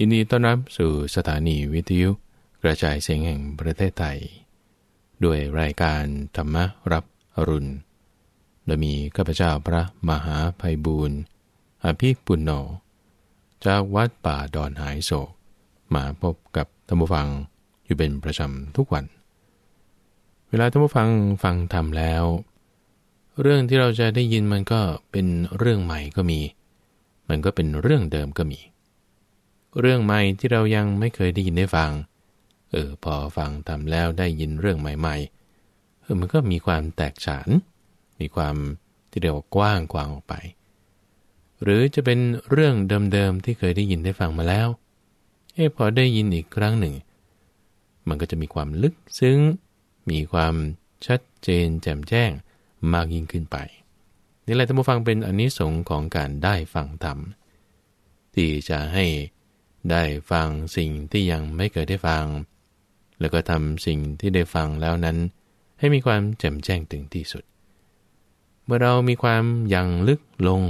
ยินดีต้อนรับสู่สถานีวิทยุกระจายเสียงแห่งประเทศไทย ด้วยรายการธรรมรับอรุณ โดยมีข้าพเจ้าพระมหาภัยบูรณ์อภิปุณโญจากวัดป่าดอนหายโศกมาพบกับธรรมฟังอยู่เป็นประจำทุกวัน เวลาธรรมฟังฟังธรรมแล้ว เรื่องที่เราจะได้ยินมันก็เป็นเรื่องใหม่ก็มี มันก็เป็นเรื่องเดิมก็มีเรื่องใหม่ที่เรายังไม่เคยได้ยินได้ฟัง เออพอฟังทำแล้วได้ยินเรื่องใหม่ๆเออมันก็มีความแตกฉาน มีความที่เรียกว่ากว้างกว้างออกไป หรือจะเป็นเรื่องเดิมๆที่เคยได้ยินได้ฟังมาแล้วเออพอได้ยินอีกครั้งหนึ่ง มันก็จะมีความลึกซึ้งมีความชัดเจนแจ่มแจ้งมากยิ่งขึ้นไปนี่แหละท่านผู้ฟังเป็นอนนิสง์ของการได้ฟังธรรมที่จะให้ได้ฟังสิ่งที่ยังไม่เคยได้ฟัง แล้วก็ทำสิ่งที่ได้ฟังแล้วนั้น ให้มีความแจ่มแจ้งถึงที่สุด เมื่อเรามีความยังลึกลง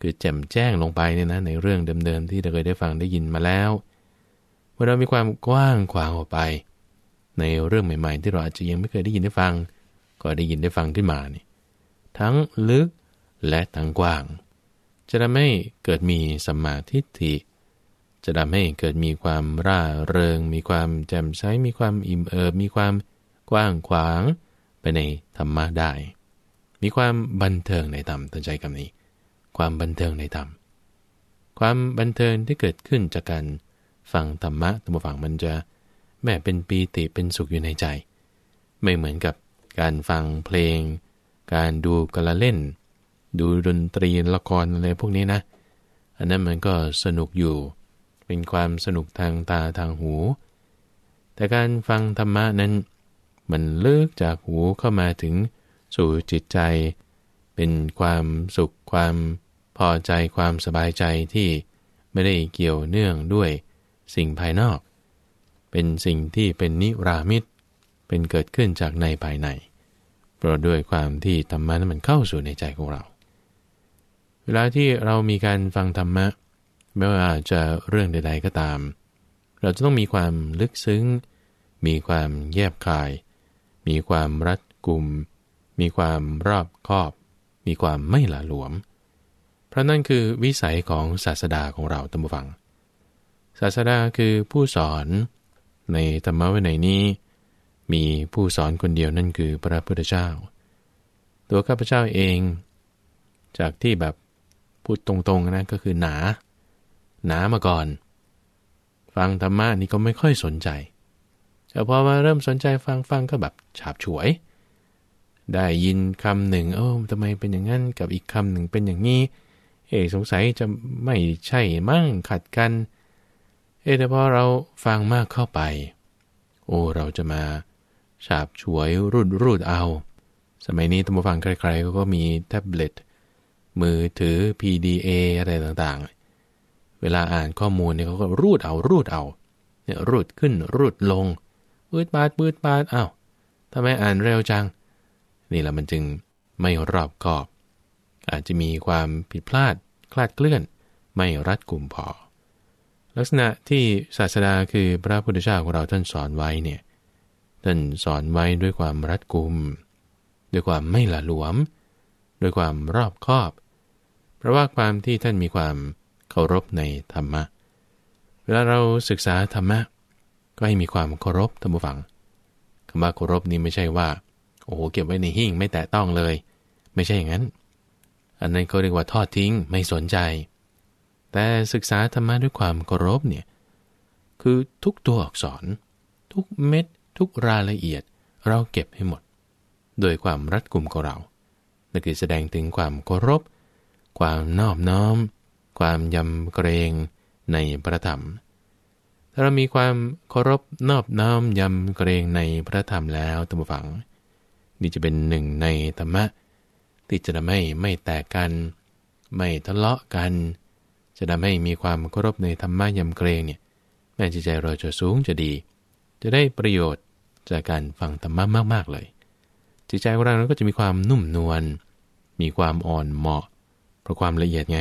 คือแจ่มแจ้งลงไปเนี่ยนะในเรื่องเดิมๆที่เราเคยได้ฟังได้ยินมาแล้ว เมื่อเรามีความกว้างขวางออกไป ในเรื่องใหม่ๆที่เราอาจจะยังไม่เคยได้ยินได้ฟัง ก็ได้ยินได้ฟังขึ้นมานี่ ทั้งลึกและทั้งกว้าง จะทำให้เกิดมีสัมมาทิฏฐิจะทำให้เกิดมีความร่าเริง มีความแจ่มใส มีความอิ่มเอิบมีความกว้างขวางไปในธรรมะได้ มีความบันเทิงในธรรมตั้งใจคำนี้ ความบันเทิงในธรรม ความบันเทิงที่เกิดขึ้นจากการฟังธรรมะตัมฝังมันจะแม่เป็นปีติเป็นสุขอยู่ในใจ ไม่เหมือนกับการฟังเพลง การดูกระเล่น ดูดนตรีละครอะไรพวกนี้นะ อันนั้นมันก็สนุกอยู่เป็นความสนุกทางตาทางหู แต่การฟังธรรมะนั้น มันเลิกจากหูเข้ามาถึงสู่จิตใจ เป็นความสุขความพอใจความสบายใจที่ไม่ได้เกี่ยวเนื่องด้วยสิ่งภายนอก เป็นสิ่งที่เป็นนิรามิตเป็นเกิดขึ้นจากในภายใน เพราะด้วยความที่ธรรมะนั้นมันเข้าสู่ในใจของเรา เวลาที่เรามีการฟังธรรมะเไม่ว่าจะเรื่องใดๆก็ตาม เราจะต้องมีความลึกซึ้ง มีความแยบคาย มีความรัดกุม มีความรอบคอบ มีความไม่หละหลวม เพราะนั่นคือวิสัยของศาสดาของเราตั้งฟัง ศาสดาคือผู้สอนในธรรมะวินัยนี้ มีผู้สอนคนเดียวนั่นคือพระพุทธเจ้า ตัวข้าพเจ้าเอง จากที่แบบพูดตรงๆนะก็คือหนาหนามาก่อน ฟังธรรมะนี่ก็ไม่ค่อยสนใจ แต่พอมาเริ่มสนใจฟังฟังก็แบบฉาบฉวย ได้ยินคำหนึ่งโอ้ทำไมเป็นอย่างนั้นกับอีกคำหนึ่งเป็นอย่างนี้เอ๋สงสัยจะไม่ใช่มั่งขัดกันเอ๋แต่พอเราฟังมากเข้าไป โอ้เราจะมา ฉาบฉวยรุดรุดเอา สมัยนี้ตัมฟังใครๆ ก็มีแท็บเล็ต มือถือ PDA อะไรต่างเวลาอ่านข้อมูลเนี่ยเขาก็รูดเอารูดเอาเนี่ยรูดขึ้นรูดลงปืดบาดปืดบาดอา้าวทำไมอ่านเร็วจัง นี่แหละมันจึงไม่รอบคอบ อาจจะมีความผิดพลาดคลาดเคลื่อน ไม่รัดกลุ่มพอ ลักษณะที่ศาสดาคือพระพุทธเจ้าของเราท่านสอนไว้เนี่ย ท่านสอนไว้ด้วยความรัดกลุ่มด้วยความไม่หละหลวม ด้วยความรอบคอบ เพราะว่าความที่ท่านมีความเคารพในธรรมะ เวลาเราศึกษาธรรมะก็ให้มีความเคารพทรรมฝังคำว่าเคารพนี้ไม่ใช่ว่าโอ้โหเก็บไว้ในหิ้งไม่แตะต้องเลย ไม่ใช่อย่างนั้น อันนั้นเขาเรียกว่าทอดทิ้งไม่สนใจ แต่ศึกษาธรรมะด้วยความเคารพเนี่ยคือทุกตัวอักษร ทุกเม็ดทุกรายละเอียดเราเก็บให้หมดโดยความรัดกุมของเรานั่นคือแสดงถึงความเคารพ ความนอบน้อมความยำเกรงในพระธรรม ถ้าเรามีความเคารพนอบน้อมยำเกรงในพระธรรมแล้วตัมฝังนี่จะเป็นหนึ่งในธรรมะที่จะทำให้ไม่แตกกันไม่ทะเลาะกัน จะทำให้มีความเคารพในธรรมะยำเกรงเนี่ยแม่จิตใจเราจะสูงจะดี จะได้ประโยชน์จากการฟังธรรมะมากๆเลย จิตใจของเราก็จะมีความนุ่มนวลมีความอ่อนเหมาะเพราะความละเอียดไง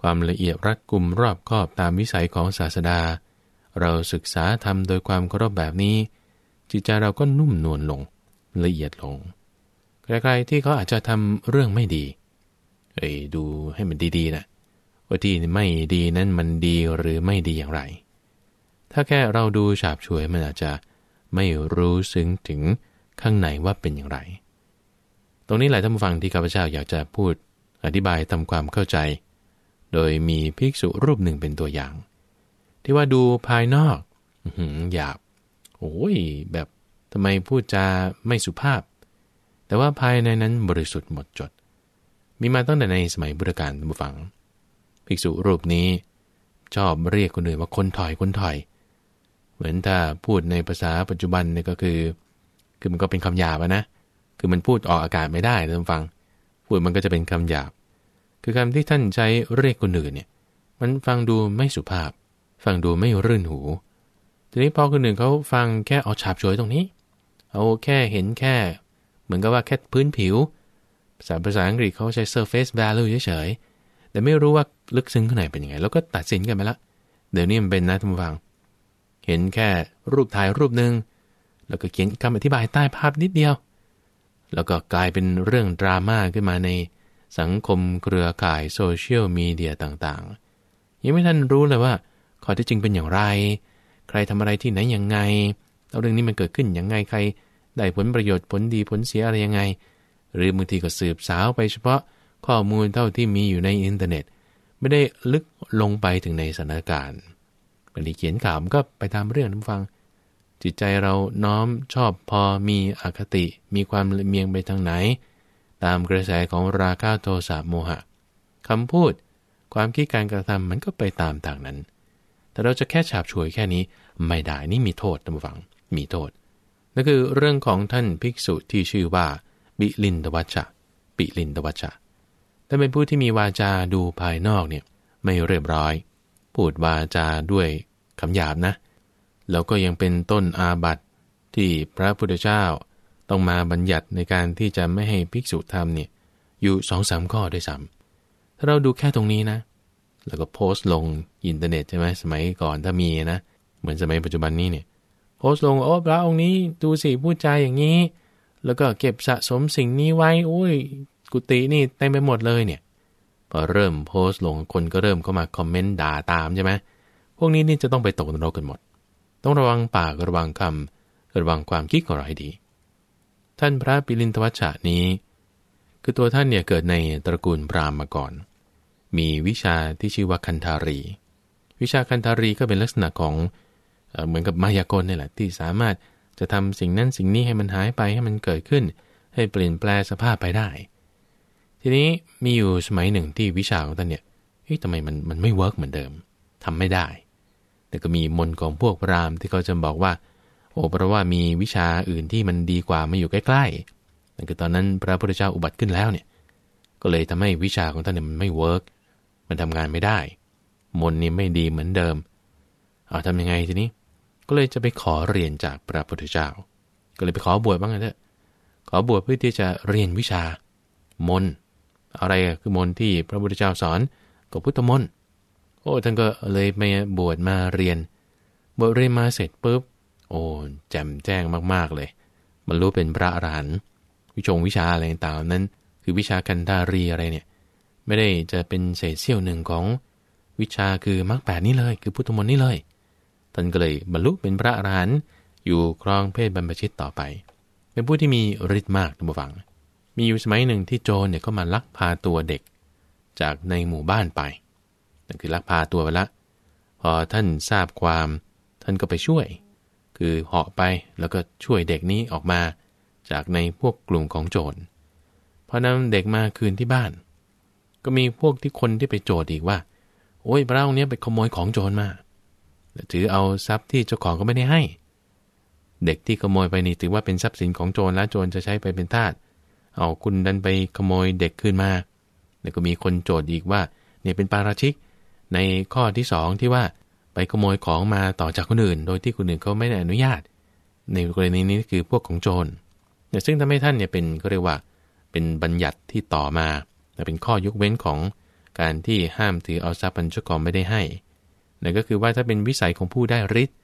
ความละเอียดรัดกุมรอบคอบตามวิสัยของศาสดา เราศึกษาธรรมโดยความเคารพแบบนี้ จิตใจเราก็นุ่มนวลลงละเอียดลงใครๆที่เขาอาจจะทำเรื่องไม่ดีไอ้ดูให้มันดีๆนะว่าที่ไม่ดีนั้นมันดีหรือไม่ดีอย่างไร ถ้าแค่เราดูฉาบช่วยมันอาจจะไม่รู้ซึ้งถึงข้างในว่าเป็นอย่างไร ตรงนี้หลายท่านผู้ฟังที่ข้าพเจ้าอยากจะพูดอธิบายทำความเข้าใจโดยมีภิกษุรูปหนึ่งเป็นตัวอย่าง ที่ว่าดูภายนอกหยาบ โอ้ยแบบทำไมพูดจาไม่สุภาพ แต่ว่าภายในนั้นบริสุทธิ์หมดจด มีมาตั้งแต่ในสมัยบุรการบุฟัง ภิกษุรูปนี้ ชอบเรียกคนอื่นว่าคนถอยคนถอย เหมือนถ้าพูดในภาษาปัจจุบันเนี่ยก็คือ คือมันก็เป็นคำหยาบนะ คือมันพูดออกอากาศไม่ได้ท่านฟัง พูดมันก็จะเป็นคำหยาบคือคำที่ท่านใช้เรียกคนอื่นเนี่ยมันฟังดูไม่สุภาพ ฟังดูไม่รื่นหู ทีนี้พอคนหนึ่งเขาฟังแค่เอาฉาบฉวยตรงนี้ เอาแค่เห็นแค่ เหมือนกับว่าแค่พื้นผิว ภาษาภาษาอังกฤษเขาใช้ surface value เฉยๆ แต่ไม่รู้ว่าลึกซึ้งข้างในเป็นยังไง แล้วก็ตัดสินกันไปละเดี๋ยวนี้มันเป็นนะท่านฟัง เห็นแค่รูปถ่ายรูปหนึ่งแล้วก็เขียนคำอธิบายใต้ภาพนิดเดียว แล้วก็กลายเป็นเรื่องดราม่าขึ้นมาในสังคมเครือข่ายโซเชียลมีเดียต่างๆ ยังไม่ทันรู้เลยว่าข้อที่จริงเป็นอย่างไร ใครทำอะไรที่ไหนยังไงเรื่องนี้มันเกิดขึ้นยังไงใคร ได้ผลประโยชน์ผลดีผลเสียอะไรยังไง หรือบางทีก็สืบสาวไปเฉพาะข้อมูลเท่าที่มีอยู่ในอินเทอร์เน็ต ไม่ได้ลึกลงไปถึงในสถานการณ์บางทีเขียนข่าวก็ไปตามเรื่องท้กฟัง จิตใจเราน้อมชอบพอมีอคติมีความเมียงไปทางไหนตามกระแสของราคะโทสะโมหะคำพูดความคิดการกระทำมันก็ไปตามทางนั้น แต่เราจะแค่ฉาบฉวยแค่นี้ ไม่ได้นี่มีโทษตั้งฝังมีโทษนั่นคือเรื่องของท่านภิกษุที่ชื่อว่า บิลินตวัชชะปิลินตวัชชะถ่าเป็นผู้ที่มีวาจาดูภายนอกเนี่ยไม่เรียบร้อย พูดวาจาด้วยคำหยาบนะแล้วก็ยังเป็นต้นอาบัติที่พระพุทธเจ้าต้องมาบัญญัติในการที่จะไม่ให้ภิกษุทำเนี่ยอยู่สองสามข้อด้วยซ้ำถ้าเราดูแค่ตรงนี้นะ แล้วก็โพสต์ลงอินเทอร์เน็ตใช่ไหมสมัยก่อนถ้ามีนะ เหมือนสมัยปัจจุบันนี้เนี่ยโพสต์ลงโอ้พระองค์นี้ดูสิ พูดจาอย่างนี้ แล้วก็เก็บสะสมสิ่งนี้ไว้อุ้ย กุฏินี่เต็มไปหมดเลยเนี่ยพอเริ่มโพสต์ลงคนก็เริ่มเข้ามาคอมเมนต์ด่าตามใช่ไหมพวกนี้นี่จะต้องไปตกนรกกันหมด ต้องระวังปากระวังคำระวังความคิดของเราให้ดีท่านพระปิลินทวัชชะนี้ คือตัวท่านเนี่ยเกิดในตระกูลพราหมณ์มาก่อน มีวิชาที่ชื่อว่าคันธารี วิชาคันธารีก็เป็นลักษณะของเหมือนกับมายากลนี่แหละ ที่สามารถจะทำสิ่งนั้นสิ่งนี้ให้มันหายไปให้มันเกิดขึ้น ให้เปลี่ยนแปลสภาพไปได้ ทีนี้มีอยู่สมัยหนึ่งที่วิชาของท่านเนี่ย เฮ้ยทำไมมันมันไม่เวิร์กเหมือนเดิม ทำไม่ได้ แต่ก็มีมนของพวกพราหมณ์ที่เขาจะบอกว่าโอ้เพราะว่ามีวิชาอื่นที่มันดีกว่ามาอยู่ใกล้ๆ นั่นคือตอนนั้นพระพุทธเจ้าอุบัติขึ้นแล้วเนี่ยก็เลยทำให้วิชาของท่านเนี่ยมันไม่เวิร์กมันทำงานไม่ได้ มนนี่ไม่ดีเหมือนเดิม เอาทำยังไงทีนี้ ก็เลยจะไปขอเรียนจากพระพุทธเจ้า ก็เลยไปขอบวชบ้างเถอะขอบวชเพื่อที่จะเรียนวิชา มนอะไรคือมนที่พระพุทธเจ้าสอนกับพุทธมนโอ้ท่านก็เลยไปบวชมาเรียน บวชเรียนมาเสร็จปุ๊บโอ้แจ่มแจ้งมากๆเลย บรรลุเป็นพระอรหันต์วิชงวิชาอะไรต่างนั้น คือวิชากันดารีอะไรเนี่ยไม่ได้จะเป็นเศษเสี้ยวหนึ่งของวิชาคือมรรคแปดนี้เลย คือพุทธมนต์นี้เลย ท่านก็เลย บรรลุเป็นพระอรหันต์อยู่ครองเพศบรรพชิตต่อไปเป็นผู้ที่มีฤทธิ์มากทั้งบูฟัง มีอยู่สมัยหนึ่งที่โจรเนี่ยก็มาลักพาตัวเด็ก จากในหมู่บ้านไปนั่นคือลักพาตัวไปละ พอท่านทราบความท่านก็ไปช่วยคือเหาะไปแล้วก็ช่วยเด็กนี้ออกมาจากในพวกกลุ่มของโจรพอนำเด็กมาคืนที่บ้าน ก็มีพวกที่คนที่ไปโจรอีกว่า โอ้ยพระอง์เนี้ยไปขโมยของโจรมาถือเอาทรัพย์ที่เจ้าของก็ไม่ได้ให้ เด็กที่ขโมยไปนี่ถือว่าเป็นทรัพย์สินของโจรและ โจรจะใช้ไปเป็นทาสเอาคุณดันไปขโมยเด็กขึ้นมาแล้วก็มีคนโจดอีกว่า เนี่ยเป็นปาราชิกในข้อที่สองที่ว่าไปขโมยของมาต่อจากคนอื่นโดยที่คนอื่นเขาไม่ได้อนุญาต ในกรณีนี้คือพวกของโจรซึ่งทำให้ท่านเนี่ยเป็นก็เรียกว่าเป็นบัญญัติที่ต่อมาแต่เป็นข้อยกเว้นของการที่ห้ามถือเอาทรัพย์บรรจุกรไม่ได้ให้นั่นก็คือว่าถ้าเป็นวิสัยของผู้ได้ฤทธิ์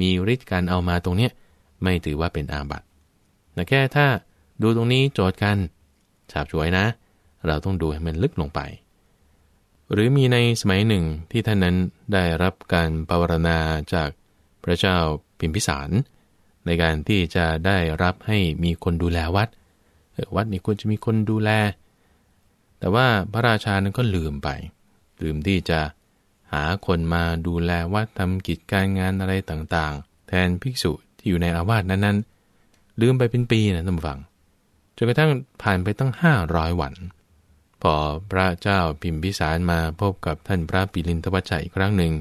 มีฤทธิ์การเอามาตรงเนี้ยไม่ถือว่าเป็นอาบัติแต่แค่ถ้าดูตรงนี้โจทย์กัน ฉาบฉวยนะ เราต้องดูให้มันลึกลงไปหรือมีในสมัยหนึ่งที่ท่านนั้นได้รับการปรารณาจากพระเจ้าพิมพิสาร ในการที่จะได้รับให้มีคนดูแลวัดวัดนี้ควรจะมีคนดูแลแต่ว่าพระราชานั้นก็ลืมไป ลืมที่จะหาคนมาดูแลวัดทำกิจการงานอะไรต่างๆ แทนภิกษุที่อยู่ในอาวาสนั้นๆลืมไปเป็นปีนะท่านฟังจนกระทั่งผ่านไปตั้ง 500 วันพอพระเจ้าพิมพิสารมาพบกับท่านพระปิลินทวัชชัยอีกครั้งหนึ่ง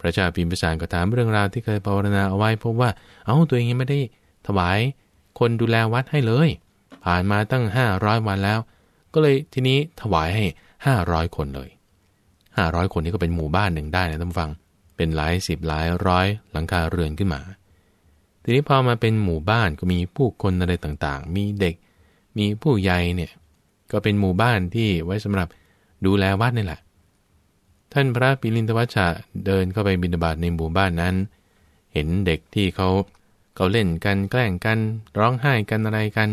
พระเจ้าพิมพิสารก็ถามเรื่องราวที่เคยภาวนาเอาไว้พบว่า เอา้า ตัวเองยังไม่ได้ถวายคนดูแลวัดให้เลย ผ่านมาตั้ง 500 วันแล้ว ก็เลยทีนี้ถวายให้ 500 คนเลย 500 คนนี้ก็เป็นหมู่บ้านหนึ่งได้นะท่านฟัง เป็นหลายสิบหลายร้อยหลังคาเรือนขึ้นมา ทีนี้พอมาเป็นหมู่บ้านก็มีผู้คนอะไรต่างๆ มีเด็ก มีผู้ใหญ่เนี่ยก็เป็นหมู่บ้านที่ไว้สำหรับดูแลวัดนี่แหละท่านพระปิลินทวัชชะเดินเข้าไปบิณฑบาตในหมู่บ้านนั้น เห็นเด็กที่เขาเขาเล่นกันแกล้งกันร้องไห้กันอะไรกัน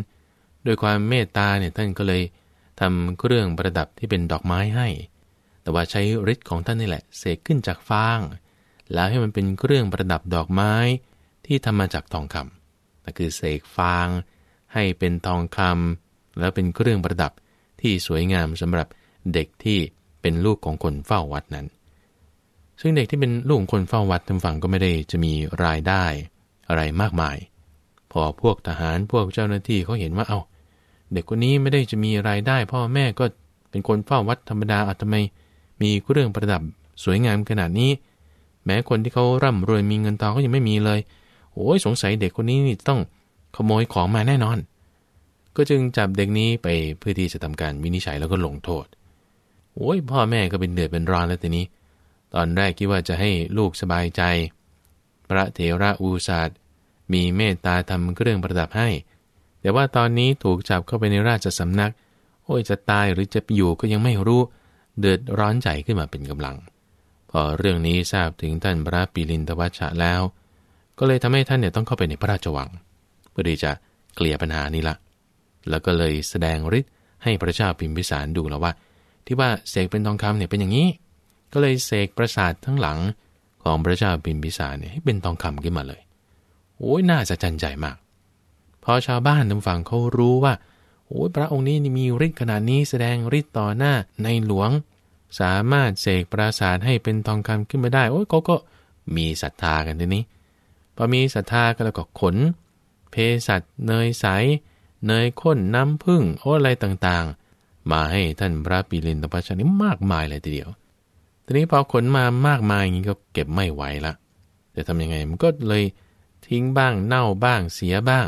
ด้วยความเมตตาเนี่ยท่านก็เลยทำเครื่องประดับที่เป็นดอกไม้ให้ แต่ว่าใช้ฤทธิ์ของท่านนี่แหละเสกขึ้นจากฟาง แล้วให้มันเป็นเครื่องประดับดอกไม้ที่ทำมาจากทองคำนั่นคือเสกฟาง ให้เป็นทองคำแล้วเป็นเครื่องประดับที่สวยงามสำหรับเด็กที่เป็นลูกของคนเฝ้าวัดนั้น ซึ่งเด็กที่เป็นลูกของคนเฝ้าวัดทางฝั่งก็ไม่ได้จะมีรายได้ อะไรมากมาย พอพวกทหารพวกเจ้าหน้าที่เขาเห็นว่า เอา้า เด็กคนนี้ไม่ได้จะมีรายได้ พ่อแม่ก็เป็นคนเฝ้าวัดธรรมดาอาทำไมมีเครื่องประดับสวยงามขนาดนี้ แม้คนที่เขาร่ำรวยมีเงินทองก็ยังไม่มีเลย โอ้ยสงสัยเด็กคนนี้นี่ต้องขโมยของมาแน่นอนก็จึงจับเด็กนี้ไปเพื่อที่จะทำการวินิจฉัยแล้วก็ลงโทษ โอ้ยพ่อแม่ก็เป็นเดือดเป็นร้อนแล้วทีนี้ ตอนแรกคิดว่าจะให้ลูกสบายใจ พระเถระอุศาสมีเมตตาทำเครื่องประดับให้ แต่ว่าตอนนี้ถูกจับเข้าไปในราชสำนัก โอ้ยจะตายหรือจะอยู่ ก็ยังไม่รู้ เดือดร้อนใจขึ้นมาเป็นกำลัง พอเรื่องนี้ทราบถึงท่านพระปิลินทวัชชะแล้ว ก็เลยทำให้ท่านเนี่ยต้องเข้าไปในพระราชวังเพื่อที่จะเคลีรยปัญหานี้ละแล้วก็เลยแสดงฤทธิ์ให้พระเจ้าพิมพิสารดูแล้วว่า ที่ว่าเสกเป็นทองคำเนี่ยเป็นอย่างนี้ ก็เลยเสกประสาททั้งหลังของพระเจ้าพิมพิสารเนี่ยให้เป็นทองคำขึ้นมาเลยโอ้ยน่าจะจันใจมากพอชาวบ้านท้งฝั่งเขารู้ว่าโอ้ยพระองค์นี้มีฤทธิ์ขนาดนี้แสดงฤทธิ์ต่อหน้าในหลวง สามารถเสกปราสาทให้เป็นทองคำขึ้นมาได้โอ้ยเขาก็มีศรัทธากันทีนี้พอมีศรัทธาก็แล้วก็ขน เพสัตเนยใสเนยข้นน้ำผึ้งโอ้อะไรต่างๆ มาให้ท่านพระปิรินตพัชนี้มากมายเลยทีเดียว ทีนี้พอขนมามากมายอย่างนี้ก็เก็บไม่ไหวละ จะทำยังไงมันก็เลยทิ้งบ้างเน่าบ้างเสียบ้าง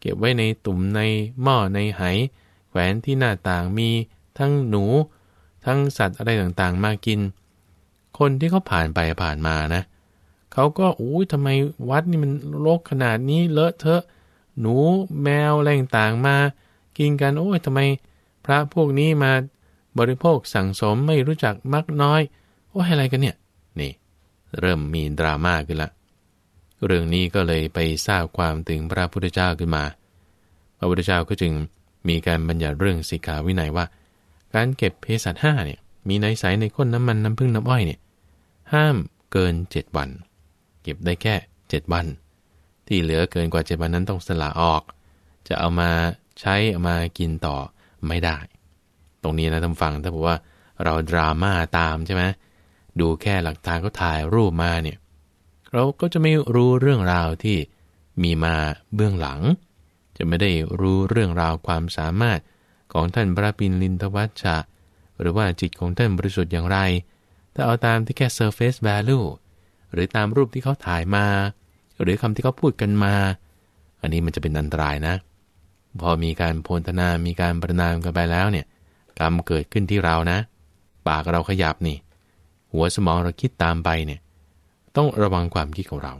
เก็บไว้ในตุ่มในหม้อในไหแขวนที่หน้าต่างมีทั้งหนู ทั้งสัตว์อะไรต่างๆมากิน คนที่เขาผ่านไปผ่านมานะเขาก็อุ้ยทำไมวัดนี่มันรกขนาดนี้เลอะเทอะหนูแมวแรงต่างมา กินกันโอ้ยทำไม พระพวกนี้มาบริโภคสั่งสมไม่รู้จักมักน้อย โอ้ยอะไรกันเนี่ยนี่เริ่มมีดราม่าขึ้นละ เรื่องนี้ก็เลยไปทราบความถึงพระพุทธเจ้าขึ้นมา พระพุทธเจ้าก็จึงมีการบัญญัติเรื่องสิกขาวินัยว่า การเก็บเภสัชห้าเนี่ยมีในสายในข้นน้ำมันน้ำพึ่งน้ำอ้อยเนี่ยห้ามเกินเจ็ดวัน เก็บได้แค่เจ็ดวันที่เหลือเกินกว่าเจ็ดวันนั้นต้องสละออก จะเอามาใช้ เอามากินต่อไม่ได้ ตรงนี้นะท่านฟังถ้าบอกว่าเราดราม่าตามใช่ไหมดูแค่หลักฐานเขาถ่ายรูปมาเนี่ยเราก็จะไม่รู้เรื่องราวที่มีมาเบื้องหลัง จะไม่ได้รู้เรื่องราวความสามารถของท่านพระปินลินทวัชชะ หรือว่าจิตของท่านบริสุทธิ์อย่างไร ถ้าเอาตามที่แค่ surface value หรือตามรูปที่เขาถ่ายมาหรือคำที่เขาพูดกันมา อันนี้มันจะเป็นอันตรายนะ พอมีการโพนธนามีการประนามกันไปแล้วเนี่ยกรรมเกิดขึ้นที่เรานะ ปากเราขยับนี่ หัวสมองเราคิดตามไปเนี่ยต้องระวังความคิดของเรา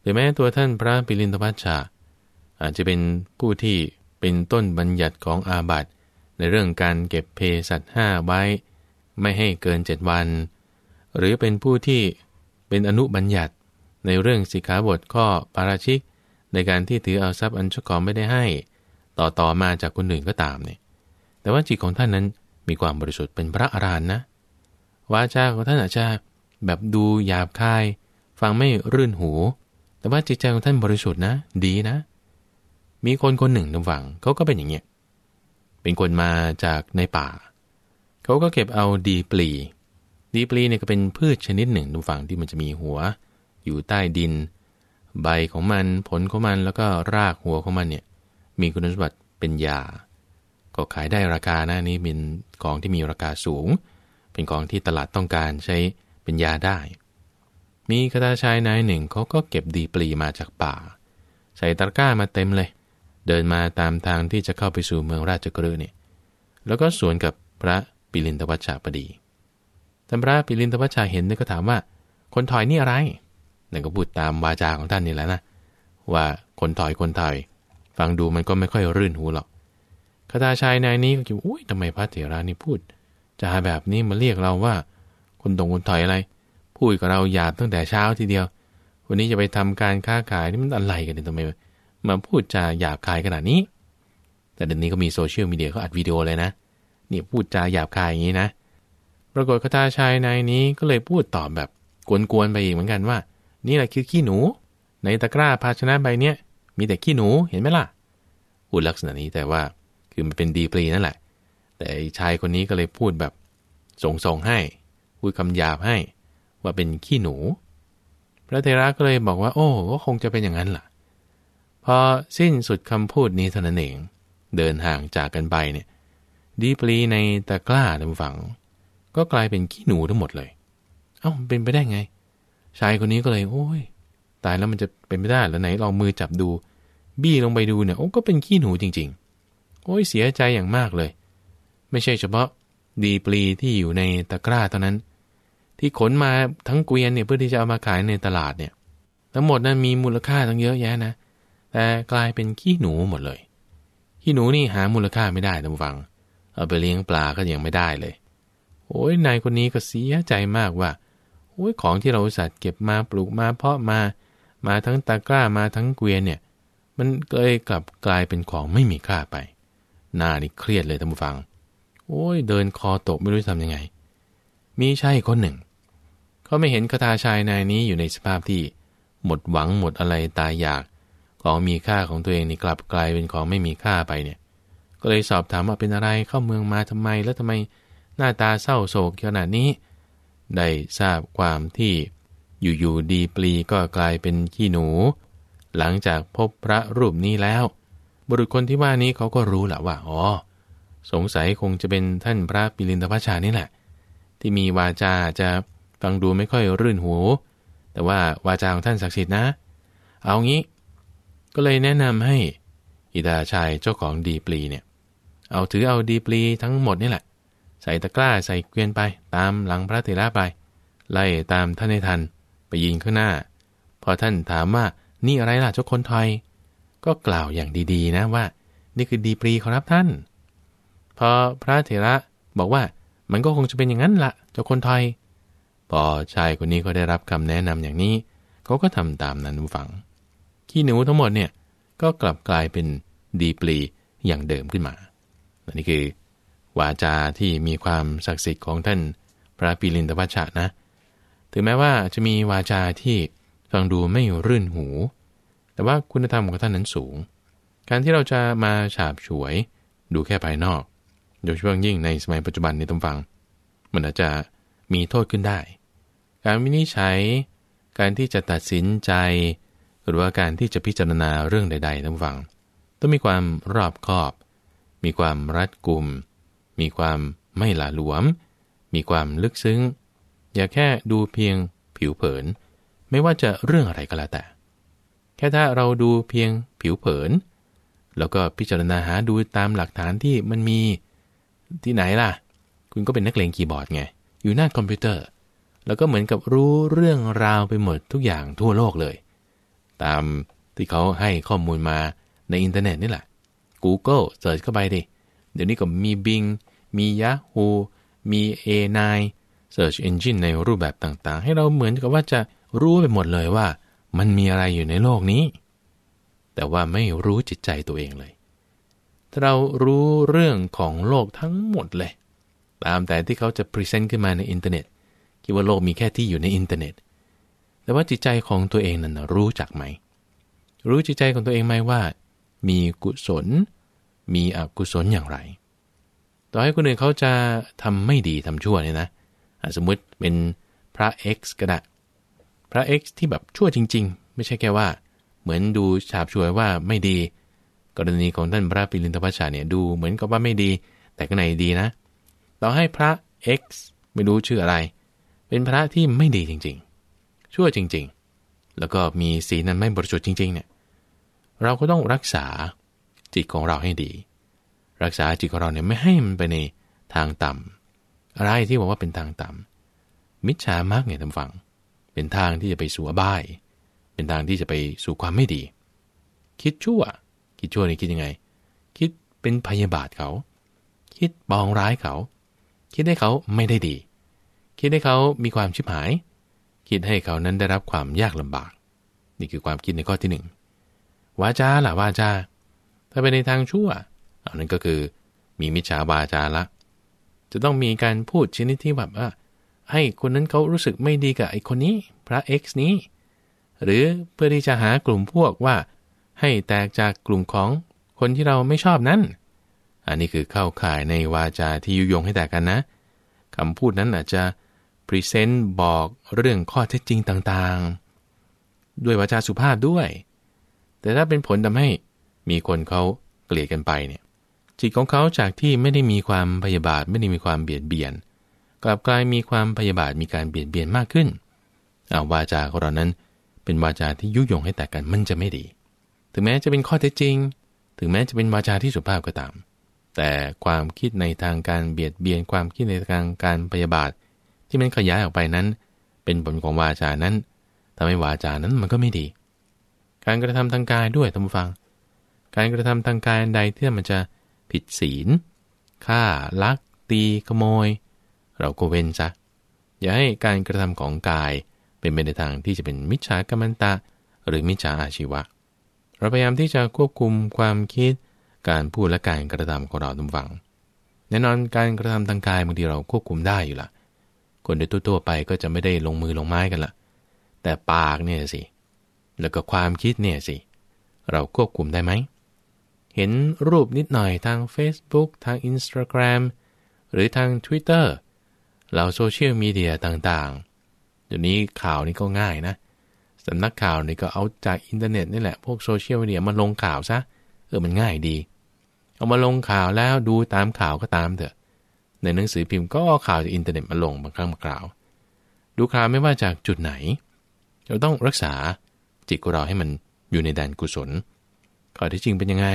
หรือแม้ตัวท่านพระปิรินทพัชชา อาจจะเป็นผู้ที่เป็นต้นบัญญัติของอาบัตในเรื่องการเก็บเพสัตห้าไว้ ไม่ให้เกินเจ็ดวัน หรือเป็นผู้ที่เป็นอนุบัญญัติในเรื่องสิกขาบทข้อปาราชิกในการที่ถือเอาทรัพย์อันชั่าของไม่ได้ให้ ต่อต่อมาจากคนอื่นก็ตามเนี่ยแต่ว่าจิตของท่านนั้นมีความบริสุทธิ์เป็นพระอรหันต์นะ วาจาของท่านอาจจะแบบดูหยาบคาย ฟังไม่รื่นหู แต่ว่าจิตใจของท่านบริสุทธิ์นะดีนะ มีคนคนหนึ่งนฝังเขาก็เป็นอย่างเงี้ย เป็นคนมาจากในป่าเขาก็เก็บเอาดีปลี ดีปลีเนี่ยก็เป็นพืชชนิดหนึ่งนฝังที่มันจะมีหัวอยู่ใต้ดิน ใบของมันผลของมันแล้วก็รากหัวของมันเนี่ยมีคุณสมบัติเป็นยา ก็ขายได้ราคานะนี้เป็นของที่มีราคาสูง เป็นของที่ตลาดต้องการใช้เป็นยาได้ มีคาตาชายนายหนึ่งเขาก็เก็บดีปลีมาจากป่า ใส่ตะกร้ามาเต็มเลย เดินมาตามทางที่จะเข้าไปสู่เมืองราชกฤชเนี่ยแล้วก็สวนกับพระปิลินทวัชชาพอดีท่านพระปิลินทวัชชาเห็นนล่ยก็ถามว่าคนถอยนี่อะไรนั่นก็พูดตามวาจาของท่านนี่แหละนะ ว่าคนถอยคนถอย ฟังดูมันก็ไม่ค่อยรื่นหูหรอกคาตาชายนายนี้ก็คิดอุ้ยทำไมพระเถรานี่พูดจาแบบนี้มาเรียกเราว่า คนตรงคนถอยอะไร พูดกับเราหยาบตั้งแต่เช้าทีเดียว วันนี้จะไปทำการค้าขายนี่มันอะไรกันเนี่ยทำไมมาพูดจาหยาบคายขนาดนี้ แต่เดี๋ยวนี้ก็มีโซเชียลมีเดียเขาอัดวิดีโอเลยนะนี่พูดจาหยาบคายอย่างนี้นะ ปรากฏคาตาชายนายนี้ก็เลยพูดตอบแบบกวนๆไปอีกเหมือนกันว่านี่แหละคือขี้หนูในตะกร้าภาชนะใบเนี้ยมีแต่ขี้หนูเห็นไหมล่ะพูดลักษณะนี้แต่ว่าคือมันเป็นดีปรีนั่นแหละ แต่ชายคนนี้ก็เลยพูดแบบส่งส่งให้พูดคำหยาบให้ ว่าเป็นขี้หนู พระเทระก็เลยบอกว่า โอ้ก็คงจะเป็นอย่างนั้นล่ะพอสิ้นสุดคำพูดนี้เท่านั้นเองเดินห่างจากกันไปเนี่ยดีปรีในตะกร้าดำฝังก็กลายเป็นขี้หนูทั้งหมดเลย เอา้าเป็นไปได้ไงชายคนนี้ก็เลยโอ้ยตายแล้วมันจะเป็นไม่ได้แล้วไหนลองมือจับดู บี้ลงไปดูเนี่ยโอ้ก็เป็นขี้หนูจริงๆ โอ้ยเสียใจอย่างมากเลย ไม่ใช่เฉพาะ ดีปลีที่อยู่ในตะกร้าเท่านั้น ที่ขนมาทั้งเกวียนเนี่ยเพื่อที่จะเอามาขายในตลาดเนี่ย ทั้งหมดนั้นมีมูลค่าทั้งเยอะแยะนะ แต่กลายเป็นขี้หนูหมดเลย ขี้หนูนี่หามูลค่าไม่ได้ท่านฟัง เอาไปเลี้ยงปลาก็ยังไม่ได้เลยโอ้ยนายคนนี้ก็เสียใจมากว่าอุ้ยของที่เราสัตว์เก็บมาปลูกมาเพาะมา มาทั้งตะกร้ามาทั้งเกวียนเนี่ยมันเลยกลับกลายเป็นของไม่มีค่าไปหน้านี่เครียดเลยท่านผู้ฟัง โอ้ยเดินคอตกไม่รู้ทำยังไง มีชายคนหนึ่งเขาไม่เห็นคาถาชายนายนี้อยู่ในสภาพที่ หมดหวังหมดอะไรตายอยากของมีค่าของตัวเองนี่กลับกลายเป็นของไม่มีค่าไปเนี่ย ก็เลยสอบถามว่าเป็นอะไรเข้าเมืองมาทำไมแล้วทำไมหน้าตาเศร้าโศกขนาดนี้ได้ทราบความที่อยู่ๆดีปลีก็กลายเป็นขี้หนู หลังจากพบพระรูปนี้แล้วบุรุษคนที่ว่านี้เขาก็รู้แหละว่าอ๋อสงสัยคงจะเป็นท่านพระปิรินทพชชานี่แหละ ที่มีวาจาจะฟังดูไม่ค่อยรื่นหู แต่ว่าวาจาของท่านศักดิ์สิทธิ์นะเอางี้ ก็เลยแนะนำให้อิดาชายเจ้าของดีปลีเนี่ยเอาถือเอาดีปลีทั้งหมดนี่แหละใส่ตะกร้าใส่เกวียนไปตามหลังพระเถระไป ไล่ตามท่านให้ทัน ไปยิงข้างหน้าพอท่านถามว่านี่อะไรล่ะเจ้าคนไทยก็กล่าวอย่างดีๆ นะว่า นี่คือดีปรีขอรับท่าน พอพระเถระบอกว่า มันก็คงจะเป็นอย่างนั้นละ่ะเจ้าคนไทยพอชายคนนี้ก็ได้รับคำแนะนำอย่างนี้เขาก็ทำตามนั้นฝังขี้หนูทั้งหมดเนี่ยก็กลับกลายเป็นดีปลีอย่างเดิมขึ้นมาอันนี้คือวาจาที่มีความศักดิ์สิทธิ์ของท่านพระปิลินตวัชชะนะ ถึงแม้ว่าจะมีวาจาที่ฟังดูไม่รื่นหู แต่ว่าคุณธรรมของท่านนั้นสูง การที่เราจะมาฉาบฉวยดูแค่ภายนอกโดยเฉพาะยิ่งในสมัยปัจจุบันในตำฟัง มันอาจจะมีโทษขึ้นได้ การวินิจฉัย การที่จะตัดสินใจ หรือว่าการที่จะพิจารณาเรื่องใดๆตำฟังต้องมีความรอบคอบ มีความรัดกุมมีความไม่หลาหลวม มีความลึกซึ้ง อย่าแค่ดูเพียงผิวเผิน ไม่ว่าจะเรื่องอะไรก็แล้วแต่ แค่ถ้าเราดูเพียงผิวเผิน แล้วก็พิจารณาหาดูตามหลักฐานที่มันมี ที่ไหนล่ะ คุณก็เป็นนักเลงคีย์บอร์ดไง อยู่หน้าคอมพิวเตอร์ แล้วก็เหมือนกับรู้เรื่องราวไปหมดทุกอย่างทั่วโลกเลย ตามที่เขาให้ข้อมูลมาในอินเทอร์เน็ตนี่แหละ Google เสิร์ชเข้าไปดิ เดี๋ยวนี้ก็มี Bing มีย a h o o มี A9 Search Engine ในรูปแบบต่างๆ ให้เราเหมือนกับว่าจะรู้ไปหมดเลยว่ามันมีอะไรอยู่ในโลกนี้ แต่ว่าไม่รู้จิตใจตัวเองเลย ถ้าเรารู้เรื่องของโลกทั้งหมดเลย ตามแต่ที่เขาจะพรีเซนต์ขึ้นมาในอินเทอร์เน็ต คิดว่าโลกมีแค่ที่อยู่ในอินเทอร์เน็ต แต่ว่าจิตใจของตัวเองนั้นรู้จักไหม รู้จิตใจของตัวเองไหมว่า มีกุศล มีอกุศลอย่างไรต่อให้คนอื่นเขาจะทำไม่ดีทำชั่วเนี่ยนะสมมุติเป็นพระ X ก็ได้พระ X ที่แบบชั่วจริง ๆ ไม่ใช่แค่ว่า เหมือนดูฉาบช่วยว่าไม่ดี กรณีของท่านพระปิลินทพัชชาเนี่ยดูเหมือนกับว่าไม่ดีแต่ก็ในดีนะต่อให้พระ X ไม่รู้ชื่ออะไร เป็นพระที่ไม่ดีจริงๆ ชั่วจริงๆ แล้วก็มีสีนั้นไม่บริสุทธิ์จริงๆเนี่ยเราก็ต้องรักษาจิตของเราให้ดีรักษาจิตของเราเนี่ยไม่ให้มันไปในทางต่ำอะไรที่บอกว่าเป็นทางต่ำ มิจฉามากเนี่ยทฟัง เป็นทางที่จะไปสู่อบาย เป็นทางที่จะไปสู่ความไม่ดี คิดชั่ว คิดชั่วนี่คิดยังไง คิดเป็นพยาบาทเขา คิดบองร้ายเขา คิดให้เขาไม่ได้ดี คิดให้เขามีความชิบหาย คิดให้เขานั้นได้รับความยากลำบาก นี่คือความคิดในข้อที่หนึ่งวาจาล่ะวาจาถ้าไปในทางชั่วอันนั้นก็คือมีมิจฉาวาจาละ จะต้องมีการพูดชนิดที่แบบว่าไอ้คนนั้นเขารู้สึกไม่ดีกับไอ้คนนี้ พระ X นี้ หรือเพื่อที่จะหากลุ่มพวกว่า ให้แตกจากกลุ่มของคนที่เราไม่ชอบนั้น อันนี้คือเข้าข่ายในวาจาที่ยุยงให้แตกกันนะคำพูดนั้นอาจจะพรีเซนต์บอกเรื่องข้อเท็จจริงต่างๆ ด้วยวาจาสุภาพด้วย แต่ถ้าเป็นผลทำให้มีคนเขาเกลียดกันไปเนี่ยจิตของเขาจากที่ไม่ได้มีความพยาบาทไม่ได้มีความเบียดเบียน กลับกลายมีความพยาบาทมีการเบียดเบียนมากขึ้นอาวาจาของเรานั้นเป็นวาจาที่ยุยงให้แตกกันมันจะไม่ดี ถึงแม้จะเป็นข้อเท็จจริง ถึงแม้จะเป็นวาจาที่สุภาพก็ตาม แต่ความคิดในทางการเบียดเบียนความคิดในทางการพยาบาทที่มันขยายออกไปนั้น เป็นผลของวาจานั้น ทำให้วาจานั้นมันก็ไม่ดี การกระทำทางกายด้วยท่านผู้ฟัง การกระทำทางกายใดที่มันจะผิดศีลฆ่าลักตีขโมยเราก็เว้นซะอย่าให้การกระทำของกายเป็นไปในทางที่จะเป็นมิจฉากรรมตะหรือมิจฉาอาชีวะ เราพยายามที่จะควบคุมความคิดการพูดและการกระทำของเราทุกฝัง แน่นอนการกระทำทางกายบางทีเราควบคุมได้อยู่ละคนโดยทั่วไปก็จะไม่ได้ลงมือลงไม้กันละแต่ปากเนี่ยสิ แล้วก็ความคิดเนี่ยสิ เราควบคุมได้ไหมเห็นรูปนิดหน่อยทาง Facebook ทาง Instagram หรือทาง Twitter เหล่าโซเชียลมีเดียต่างๆเดี๋ยวนี้ข่าวนี่ก็ง่ายนะสำนักข่าวนี่ก็เอาจากอินเทอร์เน็ตนี่แหละ พวกโซเชียลมีเดียมาลงข่าวซะเออมันง่ายดี เอามาลงข่าวแล้วดูตามข่าวก็ตามเถอะ ในหนังสือพิมพ์ก็เอาข่าวจากอินเทอร์เน็ตมาลงบางครั้งบางคราวดูข่าวไม่ว่าจากจุดไหน เราต้องรักษาจิตของเราให้มันอยู่ในแดนกุศลข้อที่จริงเป็นยังไง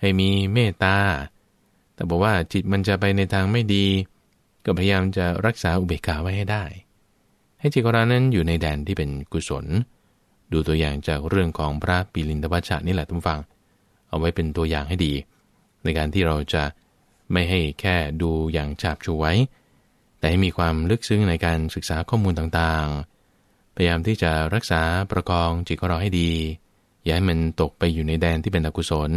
ให้มีเมตตา แต่บอกว่าจิตมันจะไปในทางไม่ดี ก็พยายามจะรักษาอุเบกขาไว้ให้ได้ ให้จิตของเรานั้นอยู่ในแดนที่เป็นกุศล ดูตัวอย่างจากเรื่องของพระปิลินทวัชชะนี่แหละทุกฟังเอาไว้เป็นตัวอย่างให้ดี ในการที่เราจะไม่ให้แค่ดูอย่างฉาบฉวย แต่ให้มีความลึกซึ้งในการศึกษาข้อมูลต่างๆ พยายามที่จะรักษาประกองจิตของเราให้ดีอย่าให้มันตกไปอยู่ในแดนที่เป็นอกุศล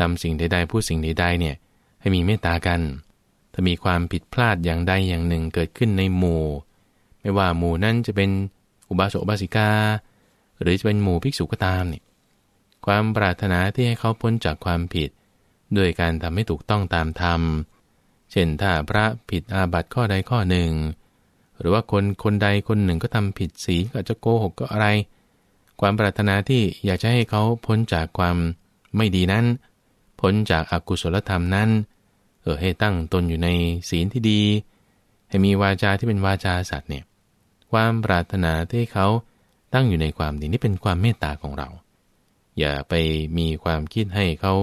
ทำสิ่งใดๆพูดสิ่งใดๆเนี่ยให้มีเมตตากัน ถ้ามีความผิดพลาดอย่างใดอย่างหนึ่งเกิดขึ้นในหมู่ ไม่ว่าหมู่นั้นจะเป็นอุบาสกอุบาสิกาหรือจะเป็นหมู่ภิกษุก็ตามเนี่ยความปรารถนาที่ให้เขาพ้นจากความผิดด้วยการทำให้ถูกต้องตามธรรม เช่นถ้าพระผิดอาบัติข้อใดข้อหนึ่ง หรือว่าคนคนใดคนหนึ่งก็ทำผิดศีลก็จะโกหกก็อะไรความปรารถนาที่อยากจะให้เขาพ้นจากความไม่ดีนั้น พ้นจากอากุศลธรรมนั้น เออให้ตั้งตนอยู่ในศีลที่ดี ให้มีวาจาที่เป็นวาจาสัตว์เนี่ย ความปรารถนาที่เขาตั้งอยู่ในความดีนี่เป็นความเมตตาของเรา อย่าไปมีความคิดให้เขา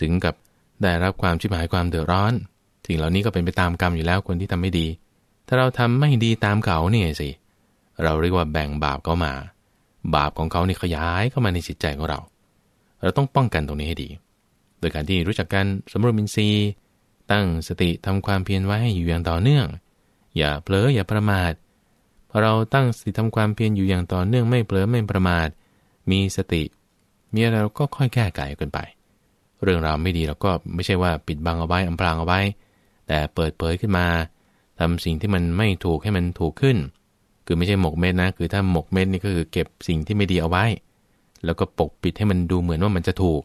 ถึงกับได้รับความชิบหายความเดือดร้อนสิ่งเหล่านี้ก็เป็นไปตามกรรมอยู่แล้วคนที่ทำไม่ดี ถ้าเราทำไม่ดีตามเขาเนี่ยสิ เราเรียกว่าแบ่งบาปเขามาบาปของเขาเนี่ยขยายเข้ามาในจิตใจของเรา เราต้องป้องกันตรงนี้ให้ดี โดยการที่รู้จักกันสำรวมินทรีย์ ตั้งสติทำความเพียรไว้ให้อยู่อย่างต่อเนื่อง อย่าเผลออย่าประมาทพอเราตั้งสติทำความเพียรอยู่อย่างต่อเนื่องไม่เผลอไม่ประมาทมีสติมีอะไรเราก็ค่อยแก้ไขกันไป เรื่องราวไม่ดีเราก็ไม่ใช่ว่าปิดบังเอาไว้อาพรางเอาไว้ แต่เปิดเผยขึ้นมาทำสิ่งที่มันไม่ถูกให้มันถูกขึ้นคือไม่ใช่หมกเม็ดนะ คือถ้าหมกเม็ดนี่ก็คือเก็บสิ่งที่ไม่ดีเอาไว้ แล้วก็ปกปิดให้มันดูเหมือนว่ามันจะถูก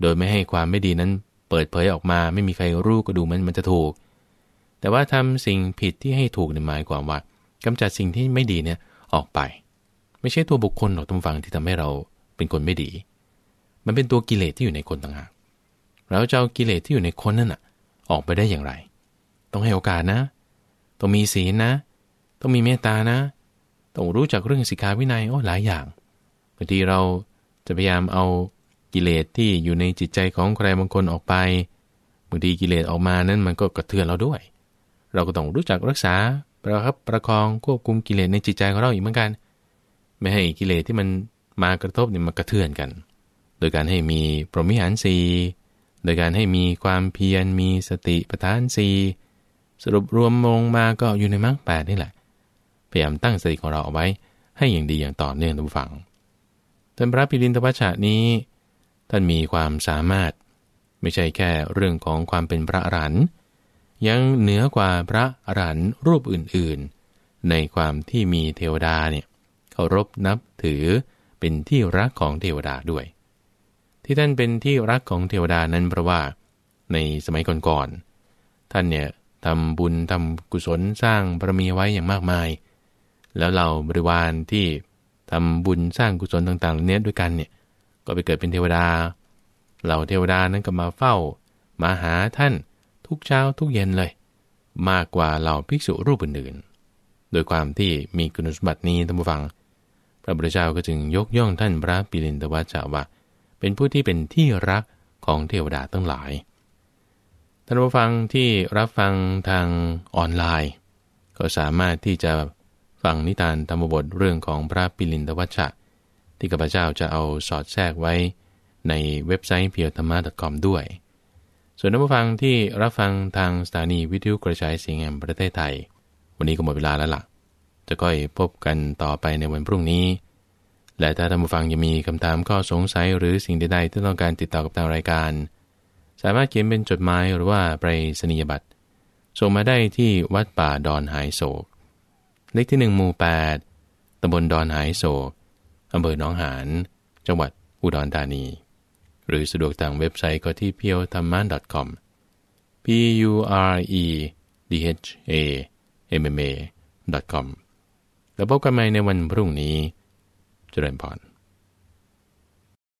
โดยไม่ให้ความไม่ดีนั้น เปิดเผยออกมา ไม่มีใครรู้ก็ดูมันมันจะถูก แต่ว่าทำสิ่งผิดที่ให้ถูกในหมายความว่ากำจัดสิ่งที่ไม่ดีเนี่ย ออกไป ไม่ใช่ตัวบุคคลหรอกตุกฝังที่ทำให้เราเป็นคนไม่ดีมันเป็นตัวกิเลสที่อยู่ในคนต่างหากเราจะเอากิเลสที่อยู่ในคนนั่นอะออกไปได้อย่างไร ต้องให้โอกาสนะต้องมีศีลนะต้องมีเมตานะต้องรู้จักเรื่องสิกขาวินัยโอ้หลายอย่างบางทีเราจะพยายามเอากิเลสที่อยู่ในจิตใจของใครบางคนออกไปบางทีกิเลสออกมานั้นมันก็กระเทือนเราด้วย เราก็ต้องรู้จักรักษาประครับประคองควบคุมกิเลสในจิตใจของเราอีกเหมือนกัน ไม่ให้กิเลสที่มันมากระทบเนี่ยมันกระเทือนกัน โดยการให้มีพรหมิหารสีโดยการให้มีความเพียรมีสติประธานสีสรุปรวมมงมาก็อยู่ในมรรคแปดนี่แหละพยายามตั้งสติของเราเอาไว้ให้อย่างดีอย่างต่อเนื่องทุกฝังท่านพระพิรินทวัชชะนี้ ท่านมีความสามารถไม่ใช่แค่เรื่องของความเป็นพระอรันยังเหนือกว่าพระอรันรูปอื่นๆ ในความที่มีเทวดาเนี่ยเคารพนับถือเป็นที่รักของเทวดาด้วย ที่ท่านเป็นที่รักของเทวดานั้นเพราะว่าในสมัยก่อนๆ ท่านเนี่ยทำบุญทำกุศลสร้างบารมีไว้อย่างมากมายแล้วเราบริวารที่ทำบุญสร้างกุศลต่างๆเนี้ยด้วยกันเนี่ยก็ไปเกิดเป็นเทวดาเหล่าเทวดานั้นก็มาเฝ้า มาหาท่าน ทุกเช้าทุกเย็นเลย มากกว่าเหล่าภิกษุรูปอื่นๆโดยความที่มีคุณสมบัตินี้ท่านผู้ฟังพระบรมเจ้าก็จึงยกย่องท่านพระปิรินตวัชวะเป็นผู้ที่เป็นที่รักของเทวดาทั้งหลายท่านผู้ฟังที่รับฟังทางออนไลน์ ก็สามารถที่จะฟังนิทานธรรมบทเรื่องของพระปิลินทวัชชะ ที่ข้าพเจ้าจะเอาสอดแทรกไว้ ในเว็บไซต์เพียวธรรมะ .com ด้วย ส่วนนักฟังที่รับฟังทางสถานีวิทยุกระจายเสียงแห่งประเทศไทย วันนี้ก็หมดเวลาแล้วละ่ะ จะก่อยพบกันต่อไปในวันพรุ่งนี้ และถ้าท่านผู้ฟังยังมีคำถามข้อสงสัยหรือสิ่งใดๆที่ต้องการติดต่อกับทางรายการ สามารถเขียนเป็นจดหมายหรือว่าไปรษณียบัตรส่งมาได้ที่วัดป่าดอนหายโศกเลขที่หนึ่งหมู่ 8ตำบลดอนหายโศกอำเภอหนองหาน จังหวัดอุดรธานี หรือสะดวกทางเว็บไซต์ก็ที่ p พียวธรรมะ .com p u r e d h a m m a com แล้วพบกันใหม่ในวันพรุ่งนี้จเจริญพร